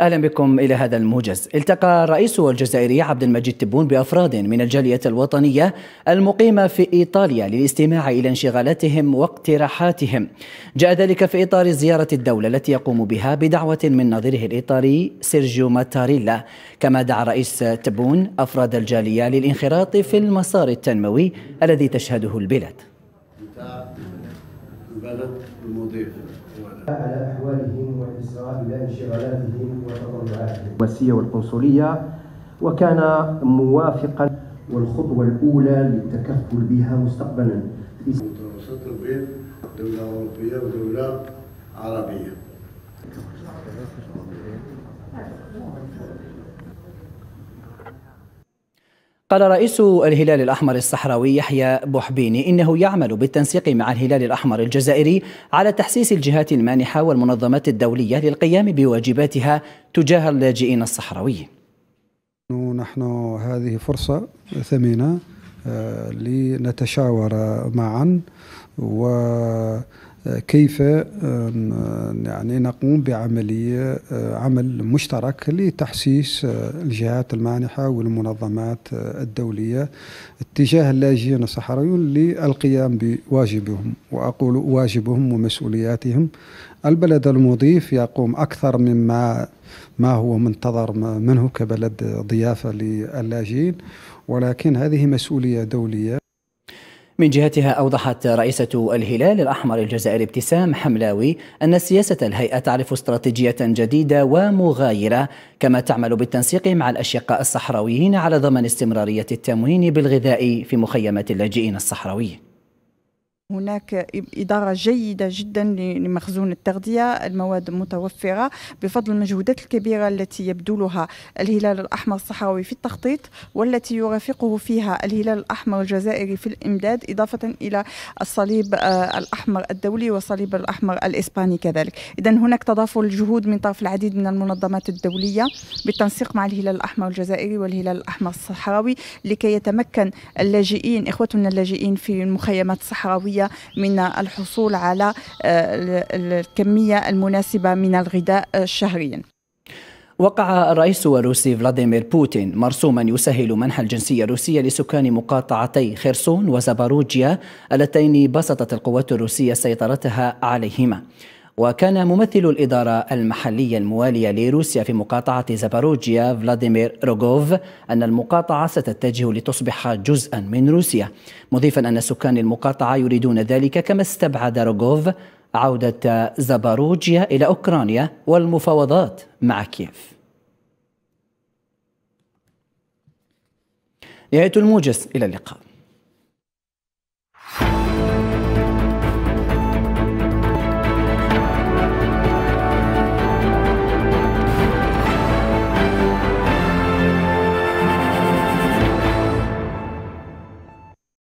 أهلا بكم إلى هذا الموجز التقى الرئيس الجزائري عبد المجيد تبون بأفراد من الجالية الوطنية المقيمة في إيطاليا للاستماع إلى انشغالاتهم واقتراحاتهم جاء ذلك في إطار زيارة الدولة التي يقوم بها بدعوة من نظيره الإيطالي سيرجيو ماتاريلا كما دعا رئيس تبون أفراد الجالية للانخراط في المسار التنموي الذي تشهده البلاد البلد المضيف على أحوالهم والإسراء إلى انشغالاتهم وتطلعاتهم الوسية والقنصلية وكان موافقا والخطوة الأولى للتكفل بها مستقبلا في متوسط بين دولة أوروبية ودولة عربية قال رئيس الهلال الأحمر الصحراوي يحيى بوحبيني إنه يعمل بالتنسيق مع الهلال الأحمر الجزائري على تحسيس الجهات المانحة والمنظمات الدولية للقيام بواجباتها تجاه اللاجئين الصحراويين نحن هذه فرصة ثمينة آه، لنتشاور معا و كيف يعني نقوم بعملية آه، عمل مشترك لتحسيس آه، الجهات المانحة والمنظمات آه، الدولية اتجاه اللاجئين الصحراويون للقيام بواجبهم وأقول واجبهم ومسؤولياتهم البلد المضيف يقوم أكثر مما ما هو منتظر منه كبلد ضيافة للاجئين ولكن هذه مسؤولية دولية من جهتها أوضحت رئيسة الهلال الأحمر الجزائري ابتسام حملاوي أن سياسة الهيئة تعرف استراتيجية جديدة ومغايرة كما تعمل بالتنسيق مع الأشقاء الصحراويين على ضمان استمرارية التموين بالغذاء في مخيمات اللاجئين الصحراويين هناك إدارة جيدة جدا لمخزون التغذية المواد متوفرة بفضل المجهودات الكبيرة التي يبذلها الهلال الأحمر الصحراوي في التخطيط والتي يرافقه فيها الهلال الأحمر الجزائري في الإمداد إضافة إلى الصليب آه، الأحمر الدولي والصليب الأحمر الإسباني كذلك إذا هناك تضافر الجهود من طرف العديد من المنظمات الدولية بالتنسيق مع الهلال الأحمر الجزائري والهلال الأحمر الصحراوي لكي يتمكن اللاجئين إخوتنا اللاجئين في المخيمات الصحراوية الضرورية من الحصول على آه، الكمية المناسبة من الغذاء آه، شهريا وقع الرئيس الروسي فلاديمير بوتين مرسوما يسهل منح الجنسية الروسية لسكان مقاطعتي خرسون وزاباروجيا اللتين بسطت القوات الروسية سيطرتها عليهما وكان ممثل الإدارة المحلية الموالية لروسيا في مقاطعة زاباروجيا فلاديمير روغوف أن المقاطعة ستتجه لتصبح جزءا من روسيا مضيفا أن سكان المقاطعة يريدون ذلك كما استبعد روغوف عودة زاباروجيا إلى أوكرانيا والمفاوضات مع كييف نهاية الموجز إلى اللقاء